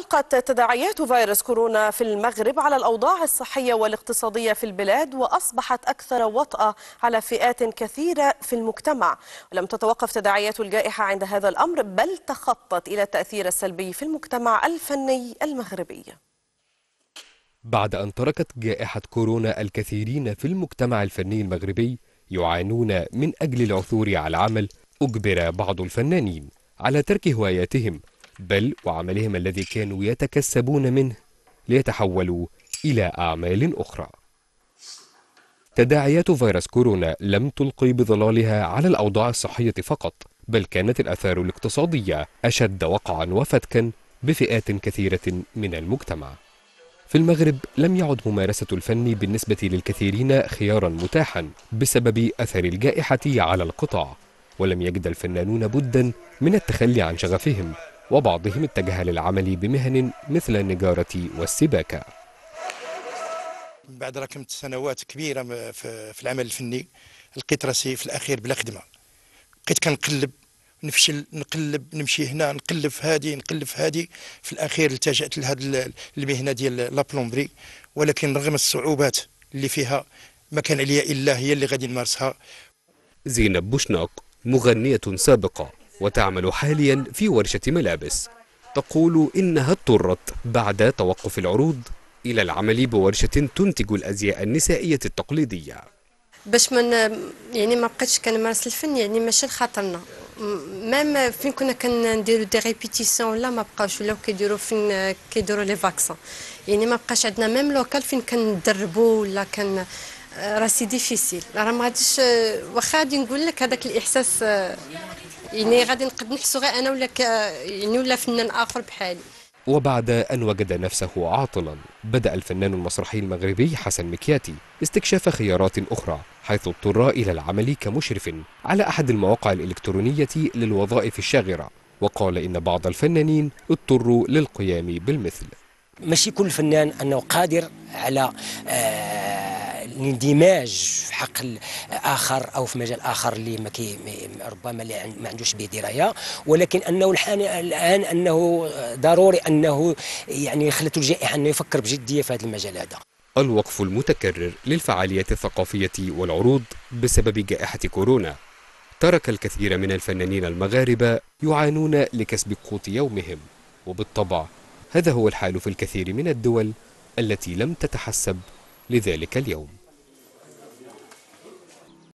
ألقت تداعيات فيروس كورونا في المغرب على الأوضاع الصحية والاقتصادية في البلاد وأصبحت أكثر وطأة على فئات كثيرة في المجتمع ولم تتوقف تداعيات الجائحة عند هذا الأمر بل تخطت إلى التأثير السلبي في المجتمع الفني المغربي بعد أن تركت جائحة كورونا الكثيرين في المجتمع الفني المغربي يعانون من أجل العثور على عمل أجبر بعض الفنانين على ترك هواياتهم بل وعملهم الذي كانوا يتكسبون منه ليتحولوا إلى أعمال أخرى تداعيات فيروس كورونا لم تلقي بظلالها على الأوضاع الصحية فقط بل كانت الأثار الاقتصادية أشد وقعا وفتكا بفئات كثيرة من المجتمع في المغرب لم يعد ممارسة الفن بالنسبة للكثيرين خيارا متاحا بسبب أثر الجائحة على القطاع ولم يجد الفنانون بدا من التخلي عن شغفهم وبعضهم اتجه للعمل بمهن مثل النجارة والسباكة بعد ركمت سنوات كبيرة في العمل الفني لقيت راسي في الأخير بلا خدمة بقيت كنقلب نفشل نقلب نمشي هنا نقلب هادي نقلب هادي في الأخير التجأت لهذه المهنة ديال لابلومبري ولكن رغم الصعوبات اللي فيها ما كان عليا إلا هي اللي غادي نمارسها زينب بوشناق مغنية سابقة وتعمل حاليا في ورشة ملابس تقول إنها اضطرت بعد توقف العروض إلى العمل بورشة تنتج الأزياء النسائية التقليدية باش من يعني ما بقيتش كنمارس الفن يعني ماشي لخاطرنا مام فين كنا كنديرو دي ريبيتيسيون ولا ما بقاش ولاو كيديروا فين كيديروا لي فاكسان يعني ما بقاش عندنا ميم لوكال فين كندربوا ولا كن آه، راسي ديفيسيل راه ما غاديش آه، واخا غادي نقول لك هذاك الاحساس آه، يعني غادي نقد نحسو غير انا ولا يعني ولا فنان اخر بحالي وبعد أن وجد نفسه عاطلا بدأ الفنان المسرحي المغربي حسن مكياتي استكشاف خيارات أخرى حيث اضطر إلى العمل كمشرف على أحد المواقع الإلكترونية للوظائف الشاغرة وقال إن بعض الفنانين اضطروا للقيام بالمثل ماشي كل فنان أنه قادر على آه الاندماج في حق اخر او في مجال اخر اللي ما كي ربما ما عندوش به درايه ولكن انه الحان الان انه ضروري انه يعني خلت الجائحه انه يفكر بجديه في هذا المجال هذا الوقف المتكرر للفعاليات الثقافيه والعروض بسبب جائحه كورونا ترك الكثير من الفنانين المغاربه يعانون لكسب قوت يومهم وبالطبع هذا هو الحال في الكثير من الدول التي لم تتحسب لذلك اليوم